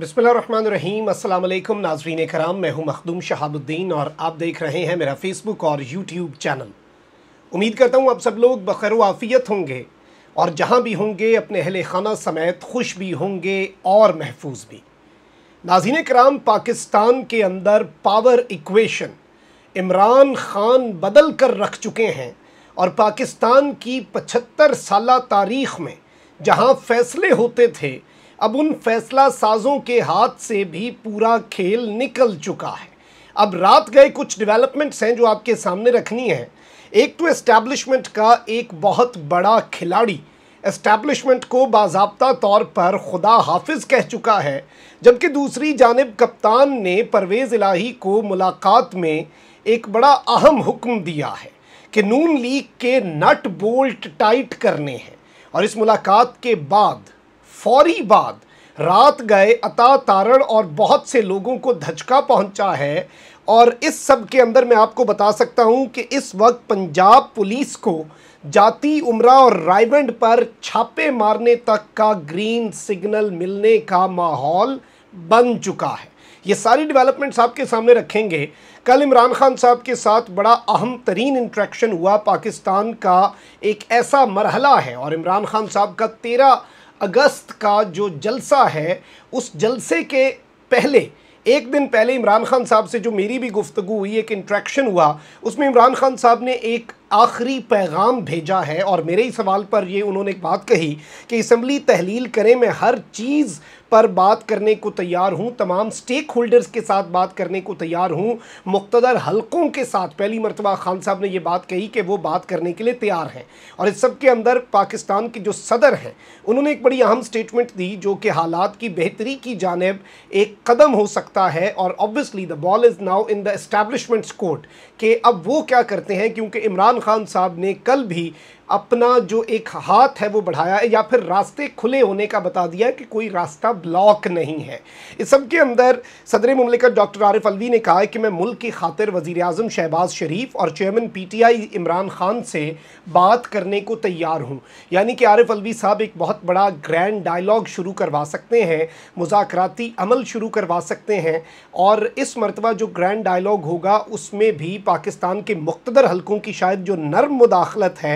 बिसमीम अल्लाम नाजरीन कराम मैं हूं मखदूम शहाबुद्दीन और आप देख रहे हैं मेरा फ़ेसबुक और यूट्यूब चैनल उम्मीद करता हूं आप सब लोग बखर आफ़ियत होंगे और जहां भी होंगे अपने अहल खाना समेत खुश भी होंगे और महफूज भी नाजीन कराम पाकिस्तान के अंदर पावर इक्वेशन इमरान खान बदल कर रख चुके हैं और पाकिस्तान की पचहत्तर साल तारीख़ में जहाँ फ़ैसले होते थे अब उन फैसला साजों के हाथ से भी पूरा खेल निकल चुका है अब रात गए कुछ डेवलपमेंट्स हैं जो आपके सामने रखनी है एक तो इस्टेब्लिशमेंट का एक बहुत बड़ा खिलाड़ी इस्टेब्लिशमेंट को बाबा तौर पर खुदा हाफिज कह चुका है जबकि दूसरी जानब कप्तान ने परवेज़ इलाही को मुलाकात में एक बड़ा अहम हुक्म दिया है कि नून लीग के नट बोल्ट टाइट करने हैं और इस मुलाकात के बाद फौरी बाद रात गए अता तारण और बहुत से लोगों को धचका पहुंचा है और इस सब के अंदर मैं आपको बता सकता हूं कि इस वक्त पंजाब पुलिस को जाति उमरा और रायबंड पर छापे मारने तक का ग्रीन सिग्नल मिलने का माहौल बन चुका है ये सारी डेवलपमेंट्स आपके सामने रखेंगे कल इमरान खान साहब के साथ बड़ा अहम तरीन इंट्रैक्शन हुआ पाकिस्तान का एक ऐसा मरहला है और इमरान खान साहब का तेरह अगस्त का जो जलसा है उस जलसे के पहले एक दिन पहले इमरान खान साहब से जो मेरी भी गुफ्तु हुई एक इंट्रैक्शन हुआ उसमें इमरान खान साहब ने एक आखिरी पैगाम भेजा है और मेरे ही सवाल पर ये उन्होंने एक बात कही कि इसम्बली तहलील करें मैं हर चीज़ पर बात करने को तैयार हूँ तमाम स्टेक होल्डर्स के साथ बात करने को तैयार हूँ मुख्तर हलकों के साथ पहली मरतबा खान साहब ने यह बात कही कि वो बात करने के लिए तैयार हैं और इस सब के अंदर पाकिस्तान के जो सदर हैं उन्होंने एक बड़ी अहम स्टेटमेंट दी जो कि हालात की बेहतरी की जानब एक कदम हो सकता है और obviously the ball is now in the establishments court कि अब वो क्या करते हैं क्योंकि इमरान इमरान खान साहब ने कल भी अपना जो एक हाथ है वो बढ़ाया है या फिर रास्ते खुले होने का बता दिया है कि कोई रास्ता ब्लॉक नहीं है इस सब के अंदर सदर ममलिकत डॉक्टर आरिफ अलवी ने कहा है कि मैं मुल्क की खातिर वज़ी अजम शहबाज शरीफ और chairman P T I Imran Khan से बात करने को तैयार हूँ यानी कि आरिफ अलवी साहब एक बहुत बड़ा ग्रैंड डायलॉग शुरू करवा सकते हैं मुजाकती अमल शुरू करवा सकते हैं और इस मरतबा जो ग्रैंड डायलॉग होगा उसमें भी पाकिस्तान के मुख्तर हल्कों की शायद जो नर्म मुदाखलत है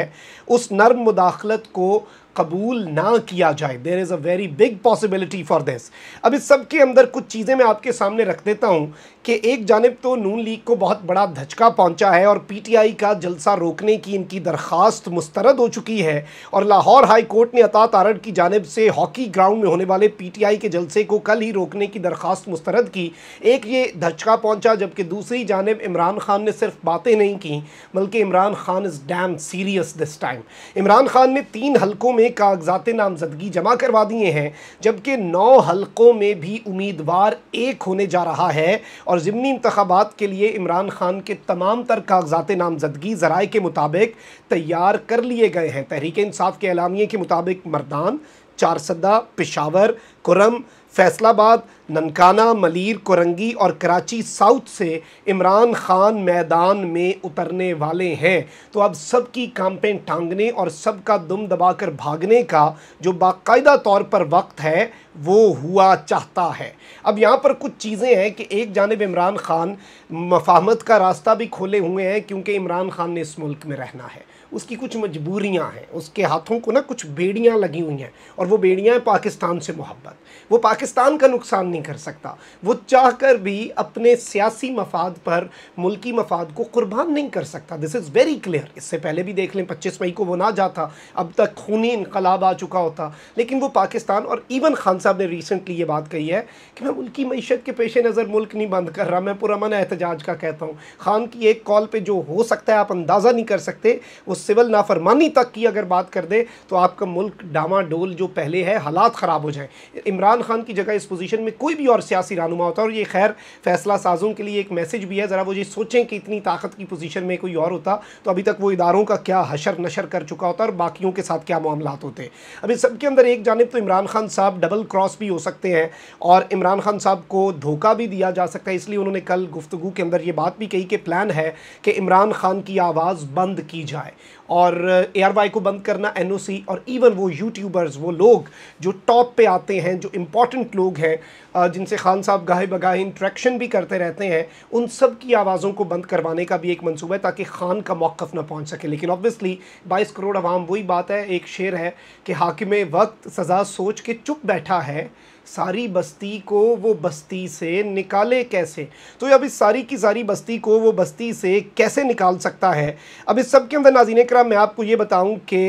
उस नर्म मुदाखलत को कबूल ना किया जाए there is a very big possibility for this अब इस सब के अंदर कुछ चीज़ें मैं आपके सामने रख देता हूँ कि एक जानब तो नून लीग को बहुत बड़ा धचका पहुँचा है और पी टी आई का जलसा रोकने की इनकी दरख्वास्त मुस्तरद हो चुकी है और लाहौर हाई कोर्ट ने अता तारड़ की जानब से हॉकी ग्राउंड में होने वाले पी टी आई के जलसे को कल ही रोकने की दरख्वास्त मुस्तरद की एक ये धचका पहुँचा जबकि दूसरी जानब इमरान खान ने सिर्फ बातें नहीं की बल्कि Imran Khan is damn serious this time Imran Khan ने तीन हल्कों में में कागजात नामजदगी जमा करवा दिए हैं जबकि नौ हलकों में भी उम्मीदवार एक होने जा रहा है और ज़मनी इंतबात के लिए इमरान खान के तमाम तर कागजात नामजदगी ज़राए के मुताबिक तैयार कर लिए गए हैं तहरीक इंसाफ के अलामिया के मुताबिक मरदान चारसदा पिशावर कुरम फैसलाबाद ननकाना मलिर कोरंगी और कराची साउथ से इमरान खान मैदान में उतरने वाले हैं तो अब सबकी कांपें टांगने और सबका दुम दबाकर भागने का जो बाकायदा तौर पर वक्त है वो हुआ चाहता है अब यहाँ पर कुछ चीज़ें हैं कि एक जानब इमरान खान मफाहमत का रास्ता भी खोले हुए हैं क्योंकि इमरान खान ने इस मुल्क में रहना है उसकी कुछ मजबूरियाँ हैं उसके हाथों को ना कुछ बेड़ियाँ लगी हुई हैं और वो बेड़ियाँ पाकिस्तान से मोहब्बत वो पाकि पाकिस्तान का नुकसान नहीं कर सकता वो चाह कर भी अपने सियासी मफाद पर मुल्की मफाद को कुर्बान नहीं कर सकता दिस इज़ वेरी क्लियर इससे पहले भी देख लें पच्चीस मई को वो ना जाता अब तक खूनी इनकलाब आ चुका होता लेकिन वो पाकिस्तान और इवन खान साहब ने रिसेंटली ये बात कही है कि मैं मुल्की मीशत के पेश नज़र मुल्क नहीं बंद कर रहा मैं पुरमन एहतजाज का कहता हूँ खान की एक कॉल पर जो हो सकता है आप अंदाज़ा नहीं कर सकते वो सिविल नाफरमानी तक की अगर बात कर दे तो आपका मुल्क डामा डोल जो पहले है हालात ख़राब हो जाए इमरान खान की जगह इस पोजीशन में कोई भी और सियासी रहनुमा होता और ये खैर फैसला साजों के लिए एक मैसेज भी है ज़रा वो ये सोचें कि इतनी ताकत की पोजीशन में कोई और होता तो अभी तक वो इदारों का क्या हशर नशर कर चुका होता और बाकियों के साथ क्या मामला होते अभी सबके अंदर एक जानब तो इमरान खान साहब डबल क्रॉस भी हो सकते हैं और इमरान खान साहब को धोखा भी दिया जा सकता है इसलिए उन्होंने कल गुफ्तु के अंदर ये बात भी कही कि प्लान है कि इमरान खान की आवाज़ बंद की जाए और वाई को बंद करना एनओसी और इवन वो यूट्यूबर्स वो लोग जो टॉप पे आते हैं जो इम्पोर्टेंट पेशेंट लोग हैं जिनसे खान साहब गाहे बगाहे इंट्रैक्शन भी करते रहते हैं उन सब की आवाज़ों को बंद करवाने का भी एक मनसूबा है ताकि खान का मौक़ ना पहुँच सके लेकिन ऑब्वियसली बाईस करोड़ अवाम वही बात है एक शेर है कि हाकिम वक्त सज़ा सोच के चुप बैठा है सारी बस्ती को वो बस्ती से निकाले कैसे तो अब इस सारी की सारी बस्ती को वो बस्ती से कैसे निकाल सकता है अब इस सब के अंदर नाजीन करा मैं आपको ये बताऊं कि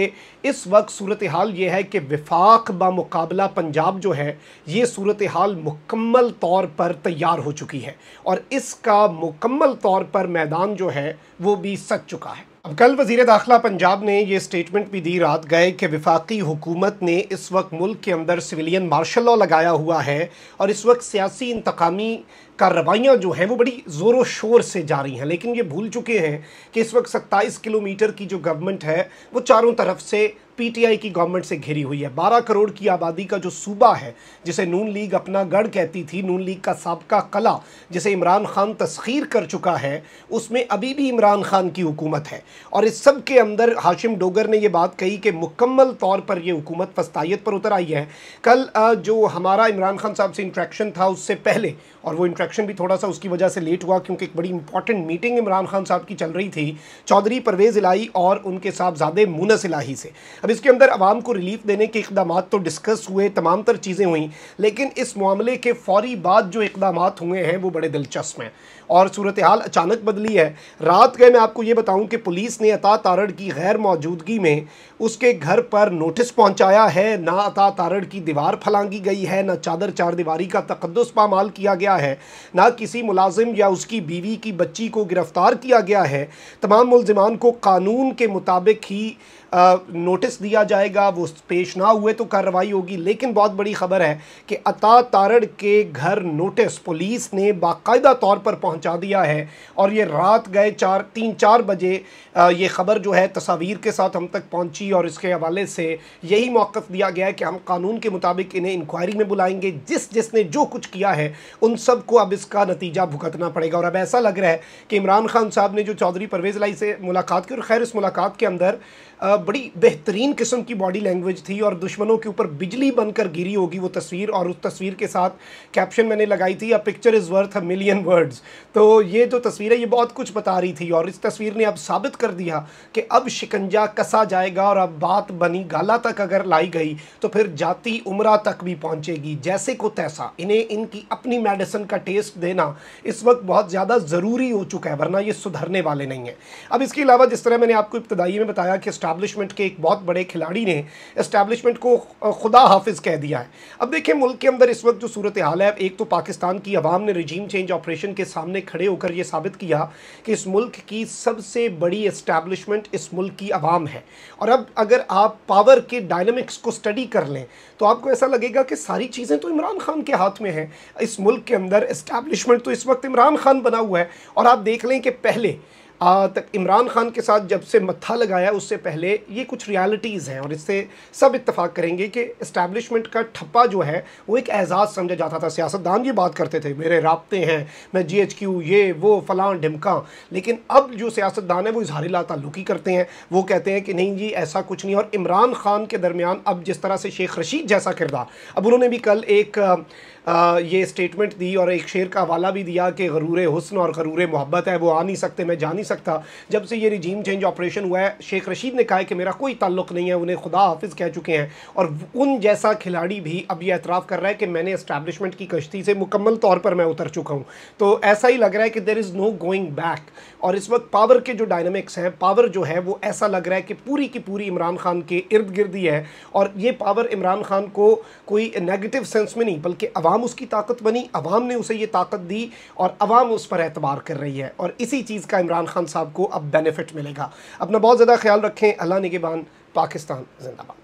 इस वक्त सूरत हाल ये है कि विफाक बामुकाबला पंजाब जो है ये सूरत हाल मुकम्मल तौर पर तैयार हो चुकी है और इसका मुकम्मल तौर पर मैदान जो है वो भी सच चुका है अब कल वजीर दाखिला पंजाब ने यह स्टेटमेंट भी दी रात गए कि विफाकी हुकूमत ने इस वक्त मुल्क के अंदर सिविलियन मार्शल लॉ लगाया हुआ है और इस वक्त सियासी इंतकामी कार्रवाइयाँ जो हैं वो बड़ी ज़ोरों शोर से जारी हैं लेकिन ये भूल चुके हैं कि इस वक्त सत्ताईस किलोमीटर की जो गवर्नमेंट है वो चारों तरफ से पीटीआई की गवर्नमेंट से घिरी हुई है बारह करोड़ की आबादी का जो सूबा है जिसे नून लीग अपना गढ़ कहती थी नून लीग का सबका कला जिसे इमरान खान तस्खीर कर चुका है उसमें अभी भी इमरान खान की हुकूमत है और इस सब के अंदर हाशिम डोगर ने यह बात कही कि मुकम्मल तौर पर यह हुकूमत फस्तायत पर उतर आई है कल जो हमारा इमरान खान साहब से इंट्रैक्शन था उससे पहले और वो इंट्रैक्शन भी थोड़ा सा उसकी वजह से लेट हुआ क्योंकि एक बड़ी इंपॉर्टेंट मीटिंग इमरान खान साहब की चल रही थी चौधरी परवेज़ इलाही और उनके साहबजादे मुनस इलाही से अब इसके अंदर आवाम को रिलीफ देने के इकदाम तो डिस्कस हुए तमाम तर चीज़ें हुई लेकिन इस मामले के फौरी बाद जो इकदाम हुए हैं वो बड़े दिलचस्प हैं और सूरत हाल अचानक बदली है रात गए मैं आपको ये बताऊं कि पुलिस ने अता तारड़ की गैर मौजूदगी में उसके घर पर नोटिस पहुंचाया है ना अता तारड़ की दीवार फलांगी गई है ना चादर चार दीवारी का तकदस पामाल किया गया है ना किसी मुलाजिम या उसकी बीवी की बच्ची को गिरफ्तार किया गया है तमाम मुलजमान को कानून के मुताबिक ही नोटिस दिया जाएगा वो पेश ना हुए तो कार्रवाई होगी लेकिन बहुत बड़ी खबर है कि अता तारड़ के घर नोटिस पुलिस ने बाकायदा तौर पर पहुंचा दिया है और ये रात गए चार तीन चार बजे ये खबर जो है तस्वीर के साथ हम तक पहुंची और इसके हवाले से यही मौक़ दिया गया है कि हम कानून के मुताबिक इन्हें इंक्वायरी में बुलाएंगे जिस जिसने जो कुछ किया है उन सब को अब इसका नतीजा भुगतना पड़ेगा और अब ऐसा लग रहा है कि इमरान खान साहब ने जो चौधरी परवेज़ लाई से मुलाकात की और खैर इस मुलाकात के अंदर बड़ी बेहतरीन किस्म की बॉडी लैंग्वेज थी और दुश्मनों के ऊपर बिजली बनकर गिरी होगी वो तस्वीर और उस तस्वीर के साथ कैप्शन मैंने लगाई थी या picture is worth a million words तो ये जो तस्वीर है ये बहुत कुछ बता रही थी और इस तस्वीर ने अब साबित कर दिया कि अब शिकंजा कसा जाएगा और अब बात बनी गाला तक अगर लाई गई तो फिर जाति उम्र तक भी पहुँचेगी जैसे को तैसा इन्हें इनकी अपनी मेडिसिन का टेस्ट देना इस वक्त बहुत ज़्यादा ज़रूरी हो चुका है वरना ये सुधरने वाले नहीं हैं अब इसके अलावा जिस तरह मैंने आपको इब्तदाई में बताया कि इस्टाब्लिश इस्टेब्लिशमेंट के एक बहुत बड़े खिलाड़ी ने इस्टेब्लिशमेंट को खुदा हाफिज कह दिया है अब देखें मुल्क के अंदर इस वक्त जो सूरत हाल है एक तो पाकिस्तान की आवाम ने रजीम चेंज ऑपरेशन के सामने खड़े होकर यह साबित किया कि इस मुल्क की सबसे बड़ी इस्टेब्लिशमेंट इस मुल्क की आवाम है और अब अगर आप पावर के डायनमिक्स को स्टडी कर लें तो आपको ऐसा लगेगा कि सारी चीज़ें तो इमरान खान के हाथ में हैं इस मुल्क के अंदर इस्टेब्लिशमेंट तो इस वक्त इमरान खान बना हुआ है और आप देख लें कि पहले आ, तक इमरान खान के साथ जब से मत्था लगाया उससे पहले ये कुछ रियलिटीज़ हैं और इससे सब इतफाक़ करेंगे कि इस्टेबलिशमेंट का ठप्पा जो है वो एक एजाज़ समझा जाता था सियासतदान ये बात करते थे मेरे रबते हैं मैं जी एच क्यू ये वो फ़लाँ ढिमका लेकिन अब जो सियासतदान है वो इजहार ला ताल्लुकी करते हैं वो कहते हैं कि नहीं जी ऐसा कुछ नहीं और इमरान खान के दरमियान अब जिस तरह से शेख रशीद जैसा किरदार अब उन्होंने भी कल एक आ, ये स्टेटमेंट दी और एक शेर का हवाला भी दिया कि गरूर हसन और गरूर मोहब्बत है वो आ नहीं सकते मैं जा नहीं सकता जब से ये रिजीम चेंज ऑपरेशन हुआ है शेख रशीद ने कहा है कि मेरा कोई ताल्लुक नहीं है उन्हें खुदा हाफिज़ कह चुके हैं और उन जैसा खिलाड़ी भी अब ये एतराफ़ कर रहा है कि मैंने इस्टेबलिशमेंट की कश्ती से मुकम्मल तौर पर मैं उतर चुका हूँ तो ऐसा ही लग रहा है कि there is no going back और इस वक्त पावर के जो डायनमिक्स हैं पावर जो है वो ऐसा लग रहा है कि पूरी की पूरी इमरान खान के इर्द गिर्द ही है और ये पावर इमरान खान को कोई नेगेटिव सेंस में नहीं बल्कि अवाम उसकी ताकत बनी अवाम ने उसे ये ताकत दी और अवाम उस पर एतबार कर रही है और इसी चीज़ का इमरान खान खान साहब को अब बेनिफिट मिलेगा अपना बहुत ज़्यादा ख्याल रखें अल्लाह निगेबान पाकिस्तान जिंदाबाद